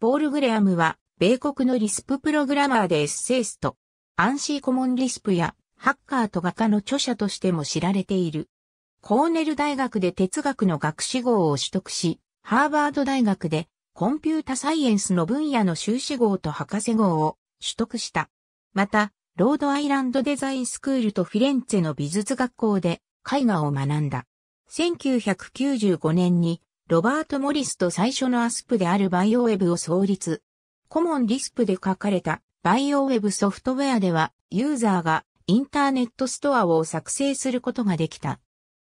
ポール・グレアムは、米国のリスププログラマーでエッセイスト、アンシー・コモン・リスプや、ハッカーと画家の著者としても知られている。コーネル大学で哲学の学士号を取得し、ハーバード大学でコンピュータサイエンスの分野の修士号と博士号を取得した。また、ロードアイランドデザインスクールとフィレンツェの美術学校で絵画を学んだ。1995年にロバート・モリスと最初のアスプであるバイオウェブを創立。コモンディスプで書かれたバイオウェブソフトウェアでは、ユーザーがインターネットストアを作成することができた。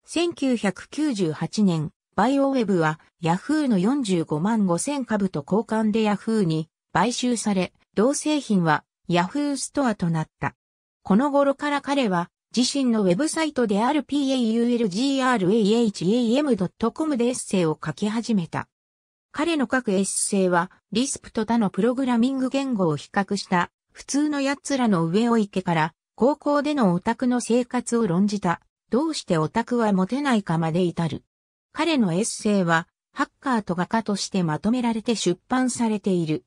1998年、バイオウェブは Yahoo の45万5000株と交換で Yahoo に買収され、同製品は Yahoo ストアとなった。この頃から彼は自身のウェブサイトである paulgraham.com でエッセイを書き始めた。彼の書くエッセイは、リスプと他のプログラミング言語を比較した、普通の奴らの上を行けから、高校でのオタクの生活を論じた、どうしてオタクはモテないかまで至る。彼のエッセイは、ハッカーと画家としてまとめられて出版されている。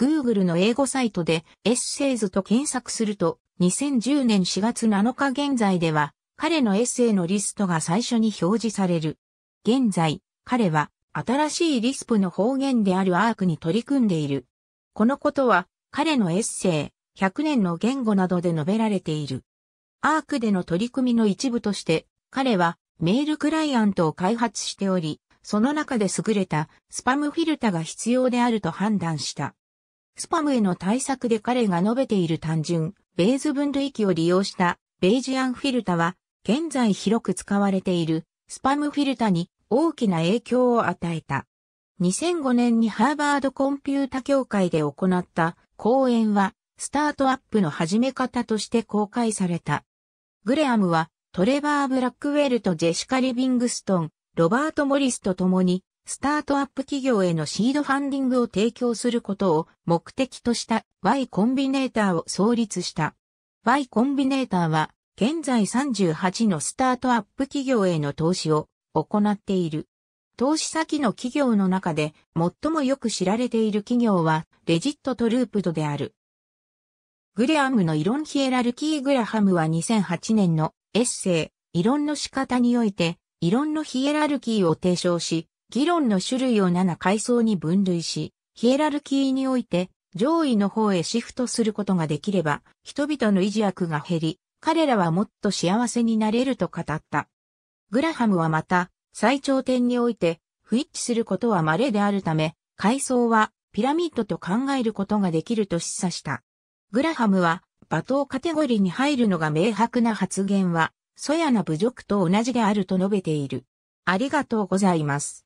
Google の英語サイトでエッセイズと検索すると、2010年4月7日現在では、彼のエッセイのリストが最初に表示される。現在、彼は新しいリスプの方言であるアークに取り組んでいる。このことは、彼のエッセイ、100年の言語などで述べられている。アークでの取り組みの一部として、彼はメールクライアントを開発しており、その中で優れたスパムフィルタが必要であると判断した。スパムへの対策で彼が述べている単純、ベーズ分類器を利用したベージアンフィルタは、現在広く使われているスパムフィルタに大きな影響を与えた。2005年にハーバードコンピュータ協会で行った講演は、スタートアップの始め方として公開された。グレアムは、トレバー・ブラックウェルとジェシカ・リビングストン、ロバート・モリスと共に、スタートアップ企業へのシードファンディングを提供することを目的とした Y コンビネーターを創立した。Y コンビネーターは現在38のスタートアップ企業への投資を行っている。投資先の企業の中で最もよく知られている企業はレジットとループドである。グレアムのイロンヒエラルキー・グラハムは2008年のエッセイ、イロンの仕方において、イロンのヒエラルキーを提唱し、議論の種類を7階層に分類し、ヒエラルキーにおいて上位の方へシフトすることができれば、人々の維持悪が減り、彼らはもっと幸せになれると語った。グラハムはまた、最頂点において、不一致することは稀であるため、階層はピラミッドと考えることができると示唆した。グラハムは、罵倒カテゴリーに入るのが明白な発言は、そやな侮辱と同じであると述べている。ありがとうございます。